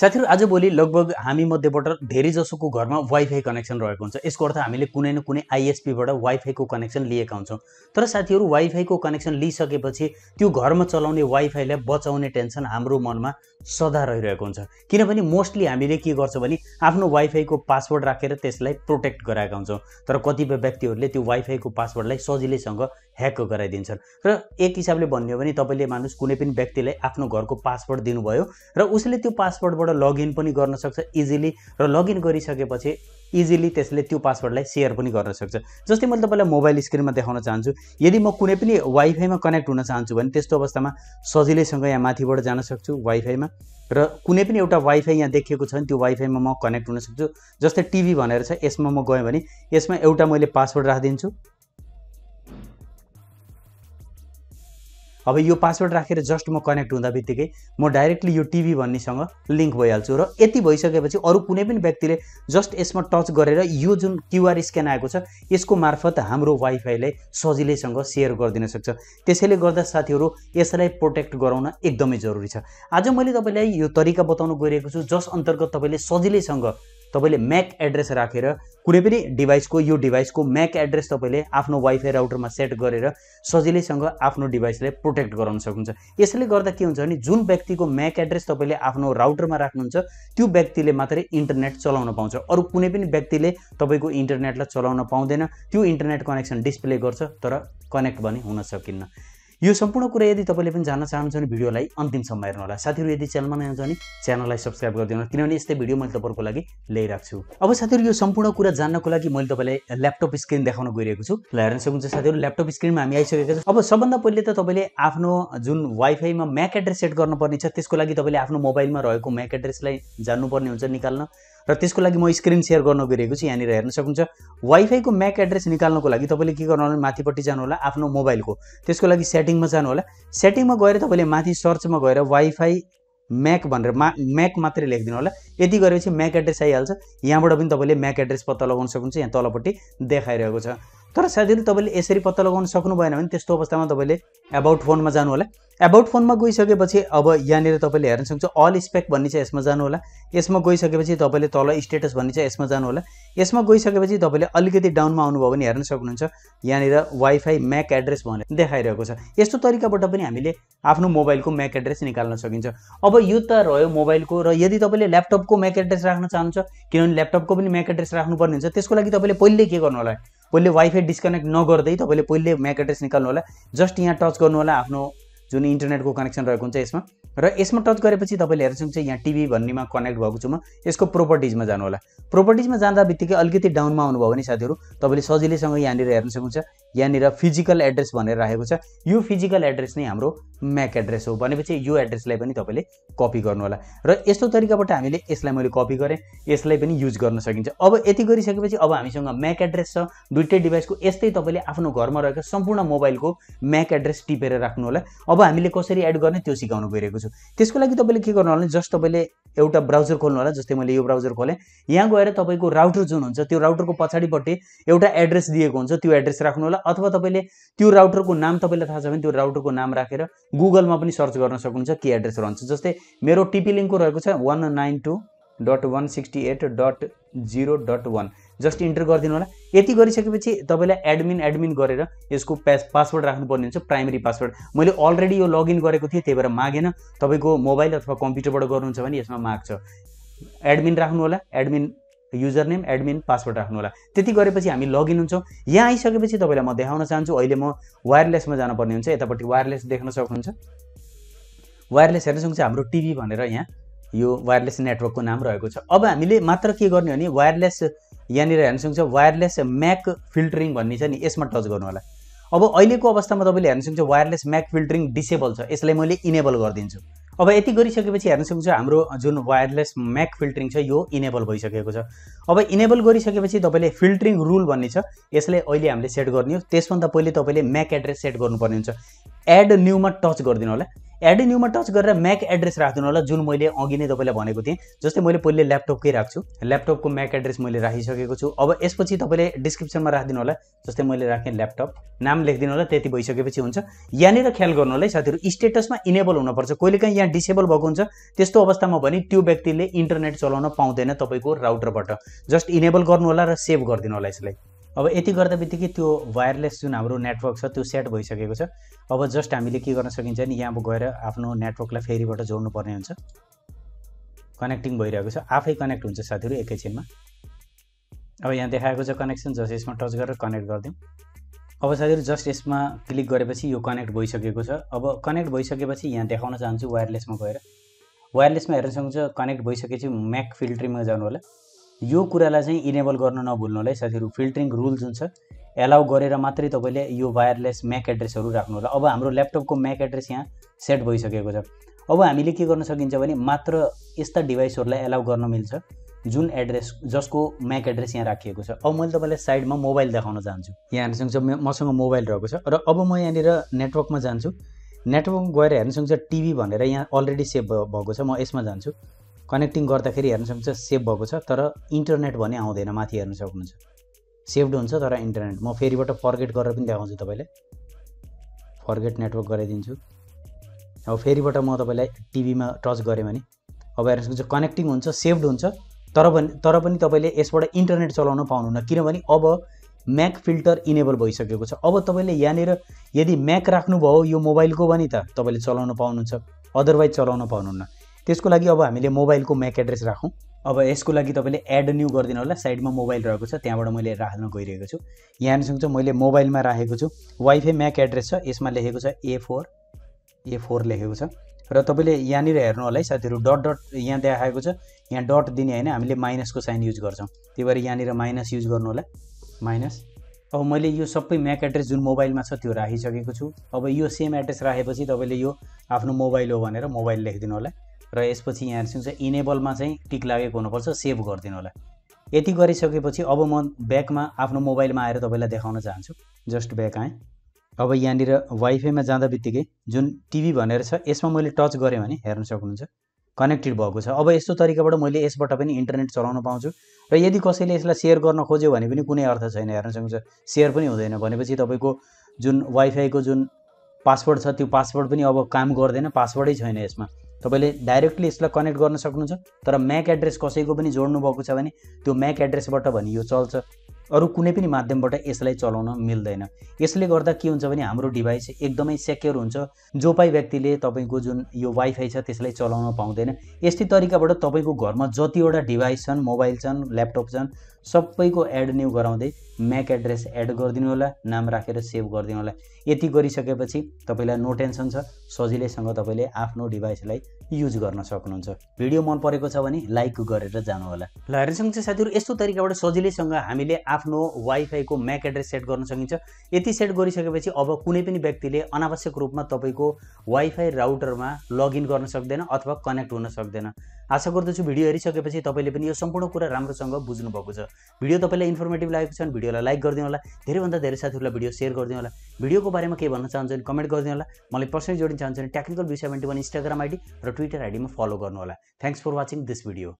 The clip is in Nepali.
साथीहरू आजभोलि लगभग हामी मध्येबाट धेरै जसोको घरमा वाइफाई कनेक्सन रहेको हुन्छ यसको अर्थ हामीले कुनै न कुनै आइएसपीबाट वाइफाईको कनेक्सन लिएका हुन्छौँ तर साथीहरू वाइफाईको कनेक्सन लिइसकेपछि त्यो घरमा चलाउने वाइफाईलाई बचाउने टेन्सन हाम्रो मनमा सदा रहिरहेको हुन्छ किनभने मोस्टली हामीले के गर्छौँ भने आफ्नो वाइफाईको पासवर्ड राखेर त्यसलाई प्रोटेक्ट गराएका हुन्छौँ तर कतिपय व्यक्तिहरूले त्यो वाइफाईको पासवर्डलाई सजिलैसँग ह्याक गराइदिन्छन् र एक हिसाबले भन्यो भने तपाईँले मान्नुहोस् कुनै पनि व्यक्तिलाई आफ्नो घरको पासवर्ड दिनुभयो र उसले त्यो पासवर्डबाट त्यहाँबाट लगइन पनि गर्न सक्छ इजिली र लगइन गरिसकेपछि इजिली त्यसले त्यो पासवर्डलाई सेयर पनि गर्न सक्छ जस्तै मैले तपाईँलाई मोबाइल स्क्रिनमा देखाउन चाहन्छु यदि म कुनै पनि वाइफाईमा कनेक्ट हुन चाहन्छु भने त्यस्तो अवस्थामा सजिलैसँग यहाँ माथिबाट जान सक्छु वाइफाईमा र कुनै पनि एउटा वाइफाई यहाँ देखिएको छ भने त्यो वाइफाईमा म कनेक्ट हुन सक्छु जस्तै टिभी भनेर छ यसमा म गएँ भने यसमा एउटा मैले पासवर्ड राखिदिन्छु अब यो पासवर्ड राखेर जस्ट म कनेक्ट हुँदा बित्तिकै म डाइरेक्टली यो टिभी भन्नेसँग लिङ्क भइहाल्छु र यति भइसकेपछि अरू कुनै पनि व्यक्तिले जस्ट यसमा टच गरेर यो जुन क्युआर स्क्यान आएको छ यसको मार्फत हाम्रो वाइफाईलाई सजिलैसँग सेयर गरिदिन सक्छ त्यसैले गर्दा साथीहरू यसलाई प्रोटेक्ट गराउन एकदमै जरुरी छ आज मैले तपाईँलाई यो तरिका बताउन गइरहेको छु जस अन्तर्गत तपाईँले सजिलैसँग तपाईँले म्याक एड्रेस राखेर कुनै पनि डिभाइसको यो डिभाइसको म्याक एड्रेस तपाईँले आफ्नो वाइफाई राउटरमा सेट गरेर सजिलैसँग आफ्नो डिभाइसलाई प्रोटेक्ट गराउन सक्नुहुन्छ यसले गर्दा के हुन्छ भने जुन व्यक्तिको म्याक एड्रेस तपाईँले आफ्नो राउटरमा राख्नुहुन्छ त्यो व्यक्तिले मात्रै इन्टरनेट चलाउन पाउँछ अरू कुनै पनि व्यक्तिले तपाईँको इन्टरनेटलाई चलाउन पाउँदैन त्यो इन्टरनेट कनेक्सन डिस्प्ले गर्छ तर कनेक्ट भने हुन सकिन्न यो सम्पूर्ण कुरा यदि तपाईँले पनि जान्न चाहनुहुन्छ भने भिडियोलाई अन्तिमसम्म होला साथीहरू यदि च्यानलमा नयाँ भने च्यानललाई सब्सक्राइब गरिदिनु होला किनभने यस्तै भिडियो मैले तपाईँको लागि ल्याइरहेको छु अब साथीहरू यो सम्पूर्ण कुरा जान्नको लागि मैले तपाईँलाई ल्यापटप स्क्रिन देखाउन गइरहेको छु ल हेर्न सक्नुहुन्छ साथीहरू ल्यापटप स्क्रिनमा हामी आइसकेका छौँ अब सबभन्दा पहिले त तपाईँले आफ्नो जुन वाइफाईमा म्याक एड्रेस सेट गर्नुपर्ने छ त्यसको लागि तपाईँले आफ्नो मोबाइलमा रहेको म्याक एड्रेसलाई जान्नुपर्ने हुन्छ निकाल्न र त्यसको लागि म स्क्रिन सेयर गर्न गइरहेको छु यहाँनिर हेर्न सक्नुहुन्छ वाइफाईको म्याक एड्रेस निकाल्नुको लागि तपाईँले के गर्नु होला माथिपट्टि जानु होला आफ्नो मोबाइलको त्यसको लागि सेटिङमा जानु होला सेटिङमा गएर तपाईँले माथि सर्चमा गएर वाइफाई म्याक भनेर मा म्याक मात्रै लेखिदिनु होला यति गरेपछि म्याक एड्रेस आइहाल्छ यहाँबाट पनि तपाईँले म्याक एड्रेस पत्ता लगाउन सक्नुहुन्छ यहाँ तलपट्टि देखाइरहेको छ तर यदि तपाईँले यसरी पत्ता लगाउन सक्नु भएन भने त्यस्तो अवस्थामा तपाईँले एबाउट फोनमा जानु होला एबाउट फोनमा गइसकेपछि अब यहाँनिर तपाईँले हेर्न सक्छ अल स्पेक भन्ने छ यसमा जानु होला यसमा गइसकेपछि तपाईँले तल स्टेटस भन्ने छ यसमा जानु होला यसमा गइसकेपछि तपाईँले अलिकति डाउनमा आउनुभयो भने हेर्न सक्नुहुन्छ यहाँनिर वाइफाई म्याक एड्रेस भनेर देखाइरहेको छ यस्तो तरिकाबाट पनि हामीले आफ्नो मोबाइलको म्याक एड्रेस निकाल्न सकिन्छ अब यो त रह्यो मोबाइलको र यदि तपाईँले ल्यापटपको म्याक एड्रेस राख्न चाहनुहुन्छ किनभने ल्यापटपको पनि म्याक एड्रेस राख्नुपर्ने हुन्छ त्यसको लागि तपाईँले पहिल्यै के गर्नु होला पहिले वाइफाई डिस्कनेक्ट नगर्दै तपाईँले पहिले म्याक एड्रेस निकाल्नु होला जस्ट यहाँ टच गर्नु होला आफ्नो जुन इन्टरनेटको कनेक्सन रहेको हुन्छ यसमा र यसमा टच गरेपछि तपाईँले हेर्न चाहिँ यहाँ टिभी भन्नेमा कनेक्ट भएको छु म यसको प्रोपर्टिजमा जानुहोला प्रोपर्टिजमा जाँदा बित्तिकै अलिकति डाउनमा आउनुभयो भने साथीहरू तपाईँले सजिलैसँग यहाँनिर हेर्न सक्नुहुन्छ यहाँनिर फिजिकल एड्रेस भनेर राखेको छ यो फिजिकल एड्रेस नै हाम्रो म्याक एड्रेस हो भनेपछि यो एड्रेसलाई पनि तपाईँले कपी गर्नुहोला र यस्तो तरिकाबाट हामीले यसलाई मैले कपी गरेँ यसलाई पनि युज गर्न सकिन्छ अब यति गरिसकेपछि अब हामीसँग म्याक एड्रेस छ दुइटै डिभाइसको यस्तै तपाईँले आफ्नो घरमा रहेको सम्पूर्ण मोबाइलको म्याक एड्रेस टिपेर राख्नु होला अब हामीले कसरी एड गर्ने त्यो सिकाउनु गइरहेको छु छु त्यसको लागि तपाईँले के गर्नु होला भने जस्ट तपाईँले एउटा ब्राउजर खोल्नु होला जस्तै मैले यो ब्राउजर खोलेँ यहाँ गएर तपाईँको राउटर जुन हुन्छ त्यो राउटरको पछाडिपट्टि एउटा एड्रेस दिएको हुन्छ त्यो एड्रेस राख्नु होला अथवा तपाईँले त्यो राउटरको नाम तपाईँलाई थाहा छ भने त्यो राउटरको नाम राखेर गुगलमा पनि सर्च गर्न सक्नुहुन्छ के एड्रेस रहन्छ जस्तै मेरो टिपी लिङ्कको रहेको छ one nine two dot one sixty eight dot zero dot one just enter गरिदिनु होला यति गरिसकेपछि तपाईँलाई एडमिन एडमिन गरेर यसको पास पासवर्ड राख्नुपर्ने हुन्छ प्राइमेरी पासवर्ड मैले अलरेडी यो लगइन गरेको थिएँ त्यही भएर मागेन तपाईँको मोबाइल अथवा कम्प्युटरबाट गर्नुहुन्छ भने यसमा माग्छ एडमिन राख्नु होला admin user name admin password राख्नु होला त्यति गरेपछि हामी लगइन हुन्छौँ यहाँ आइसकेपछि तपाईँलाई म देखाउन चाहन्छु अहिले म वायरलेसमा जानुपर्ने हुन्छ यतापट्टि वायरलेस देख्न सक्नुहुन्छ वायरलेस हेर्न सक्नुहुन्छ हाम्रो टिभी भनेर यहाँ यो वायरलेस नेटवर्कको नाम रहेको छ अब हामीले मात्र के गर्ने हो भने वायरलेस यहाँनिर सक्छ वायरलेस म्याक फिल्टरिङ भन्ने छ नि यसमा टच गर्नु होला अब अहिलेको अवस्थामा तपाईँले सक्छ वायरलेस म्याक फिल्टरिङ डिसेबल छ यसलाई मैले इनेबल गरिदिन्छु अब यति गरिसकेपछि सक्छ हाम्रो जुन वायरलेस म्याक फिल्टरिङ छ यो इनेबल भइसकेको छ अब इनेबल गरिसकेपछि तपाईँले फिल्टरिङ रुल भन्ने छ यसलाई अहिले हामीले सेट गर्ने हो त्यसभन्दा पहिले तपाईँले म्याक एड्रेस सेट गर्नुपर्ने हुन्छ एड न्युमा टच गरिदिनु होला एड न्यूमा टच गरेर म्याक एड्रेस राखिदिनु होला जुन मैले अघि नै तपाईँलाई भनेको थिएँ जस्तै मैले पहिले ल्यापटपकै राख्छु ल्यापटपको म्याक एड्रेस मैले राखिसकेको छु अब यसपछि तपाईँले डिस्क्रिप्सनमा राखिदिनु होला जस्तै मैले राखेँ ल्यापटप नाम लेखिदिनु होला त्यति भइसकेपछि हुन्छ यहाँनिर ख्याल गर्नु होला है साथीहरू स्टेटसमा इनेबल हुनुपर्छ कहिले काहीँ यहाँ डिसेबल भएको हुन्छ त्यस्तो अवस्थामा भने त्यो व्यक्तिले इन्टरनेट चलाउन पाउँदैन तपाईँको राउटरबाट जस्ट इनेबल गर्नु होला र सेभ गरिदिनु होला यसलाई अब यति गर्दा बित्तिकै त्यो वायरलेस जुन हाम्रो नेटवर्क छ त्यो सेट भइसकेको छ अब जस्ट हामीले के गर्न सकिन्छ भने यहाँ गएर आफ्नो नेटवर्कलाई फेरिबाट जोड्नुपर्ने हुन्छ कनेक्टिङ भइरहेको छ आफै कनेक्ट हुन्छ साथीहरू एकैछिनमा अब यहाँ देखाएको छ कनेक्सन जस्ट यसमा टच गरेर कनेक्ट गरिदिउँ अब साथीहरू जस्ट यसमा क्लिक गरेपछि यो कनेक्ट भइसकेको छ अब कनेक्ट भइसकेपछि यहाँ देखाउन चाहन्छु वायरलेसमा गएर वायरलेसमा हेर्न सक्नुहुन्छ कनेक्ट भइसकेपछि म्याक फिल्ट्रीमा जानु होला यो कुरालाई चाहिँ इनेबल गर्न नभुल्नु होला है साथीहरू फिल्टरिङ रुल्स छ एलाउ गरेर मात्रै तपाईँले यो वायरलेस म्याक एड्रेसहरू राख्नु होला अब हाम्रो ल्यापटपको म्याक एड्रेस यहाँ सेट भइसकेको छ अब हामीले के गर्न सकिन्छ भने मात्र यस्ता डिभाइसहरूलाई एलाउ गर्न मिल्छ जुन एड्रेस जसको म्याक एड्रेस यहाँ राखिएको छ अब मैले तपाईँलाई साइडमा मोबाइल देखाउन चाहन्छु यहाँ सक्छ मसँग मोबाइल रहेको छ र अब म यहाँनिर नेटवर्कमा जान्छु नेटवर्कमा गएर सक्छ टिभी भनेर यहाँ अलरेडी सेभ भएको छ म यसमा जान्छु कनेक्टिङ गर्दाखेरि हेर्न सक्नुहुन्छ सेभ भएको छ तर इन्टरनेट भने आउँदैन माथि हेर्न सक्नुहुन्छ सेभ्ड हुन्छ तर इन्टरनेट म फेरिबाट फर्गेट गरेर पनि देखाउँछु तपाईँलाई फर्गेट नेटवर्क गराइदिन्छु अब फेरिबाट म तपाईँलाई टिभीमा टच गरेँ भने अब हेर्न सक्नुहुन्छ कनेक्टिङ हुन्छ सेभ्ड हुन्छ तर पनि तर पनि तपाईँले यसबाट इन्टरनेट चलाउन पाउनुहुन्न किनभने अब म्याक फिल्टर इनेबल भइसकेको छ अब तपाईँले यहाँनिर यदि म्याक राख्नुभयो यो मोबाइलको भने त तपाईँले चलाउन पाउनुहुन्छ अदरवाइज चलाउन पाउनुहुन्न त्यसको लागि अब हामीले मोबाइलको म्याक एड्रेस राखौँ अब यसको लागि तपाईँले एड न्यू गरिदिनु होला साइडमा मोबाइल रहेको छ त्यहाँबाट मैले राख्न गइरहेको छु यहाँ चाहिँ मैले मोबाइलमा राखेको छु वाइफाई म्याक एड्रेस छ यसमा लेखेको छ ए फोर ए फोर लेखेको छ र तपाईँले यहाँनिर हेर्नु होला है साथीहरू डट डट यहाँ देखाएको छ यहाँ डट दिने होइन हामीले माइनसको साइन युज गर्छौँ त्यही भएर यहाँनिर माइनस युज गर्नु होला माइनस अब मैले यो सबै म्याक एड्रेस जुन मोबाइलमा छ त्यो राखिसकेको छु अब यो सेम एड्रेस राखेपछि तपाईँले यो आफ्नो मोबाइल हो भनेर मोबाइल लेखिदिनु होला र यसपछि यहाँहरू चाहिँ इनेबलमा चाहिँ टिक लागेको हुनुपर्छ सेभ गरिदिनु होला यति गरिसकेपछि अब म ब्याकमा आफ्नो मोबाइलमा आएर तपाईँलाई देखाउन चाहन्छु जस्ट ब्याक आएँ अब यहाँनिर वाइफाईमा जाँदा बित्तिकै जुन टिभी भनेर छ यसमा मैले टच गरेँ भने हेर्न सक्नुहुन्छ कनेक्टेड भएको छ अब यस्तो तरिकाबाट मैले यसबाट पनि इन्टरनेट चलाउन पाउँछु र यदि कसैले यसलाई सेयर गर्न खोज्यो भने पनि कुनै अर्थ छैन हेर्न सक्नुहुन्छ सेयर पनि हुँदैन भनेपछि तपाईँको जुन वाइफाईको जुन पासवर्ड छ त्यो पासवर्ड पनि अब काम गर्दैन पासवर्डै छैन यसमा तपाईँले डाइरेक्टली यसलाई कनेक्ट गर्न सक्नुहुन्छ तर म्याक एड्रेस कसैको पनि जोड्नु भएको छ भने त्यो म्याक एड्रेसबाट भने यो चल्छ अरू कुनै पनि माध्यमबाट यसलाई चलाउन मिल्दैन यसले गर्दा के हुन्छ भने हाम्रो डिभाइस एकदमै सेक्योर हुन्छ जो पाइ व्यक्तिले तपाईँको जुन यो वाइफाई छ त्यसलाई चलाउन पाउँदैन यस्तै तरिकाबाट तपाईँको घरमा जतिवटा डिभाइस छन् मोबाइल छन् ल्यापटप छन् सबैको एड न्यु गराउँदै म्याक एड्रेस एड गरिदिनु होला नाम राखेर सेभ गरिदिनु होला यति गरिसकेपछि तपाईँलाई नो टेन्सन छ सजिलैसँग तपाईँले आफ्नो डिभाइसलाई युज गर्न सक्नुहुन्छ भिडियो मन परेको छ भने लाइक गरेर जानुहोला ल चाहिँ साथीहरू यस्तो तरिकाबाट सजिलैसँग हामीले आफ्नो वाइफाईको म्याक एड्रेस सेट गर्न सकिन्छ यति सेट गरिसकेपछि अब कुनै पनि व्यक्तिले अनावश्यक रूपमा तपाईँको वाइफाई राउटरमा लगइन गर्न सक्दैन अथवा कनेक्ट हुन सक्दैन आशा गर्दछु भिडियो हेरिसकेपछि तपाईँले पनि यो सम्पूर्ण कुरा राम्रोसँग बुझ्नु भएको छ भिडियो तपाईँलाई इन्फर्मेटिभ लागेको छ भने भिडियोलाई लाइक गरिदिनु होला धेरैभन्दा धेरै साथीहरूलाई भिडियो सेयर गरिदिनु होला भिडियोको बारेमा के भन्न चाहन्छ भने कमेन्ट गरिदिनु होला मलाई पर्सनली जोडिन चाहन्छु भने technical view seventy one Instagram ID र ट्विटर आइडीमा फलो गर्नु होला thanks for watching this video